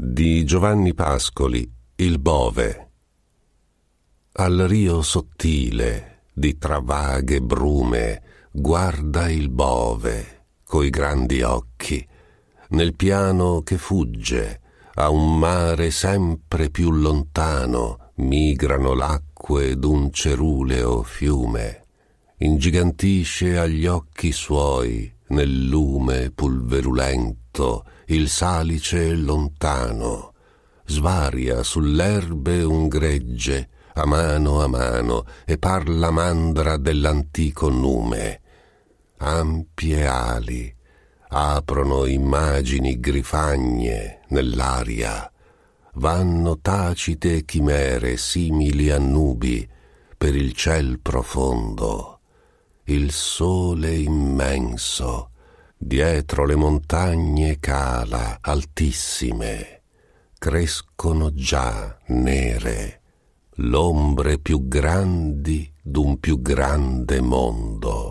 di Giovanni Pascoli, Il Bove. Al rio sottile di tra vaghe brume guarda il bove coi grandi occhi nel piano che fugge a un mare sempre più lontano migrano l'acque d'un ceruleo fiume ingigantisce agli occhi suoi nel lume pulverulento alto il salice lontano, svaria sull'erbe un gregge, a mano a mano, e parla mandra dell'antico nume. Ampie ali aprono immagini grifagne nell'aria, vanno tacite chimere simili a nubi per il ciel profondo, il sole immenso, dietro le montagne cala altissime, crescono già nere l'ombre più grandi d'un più grande mondo.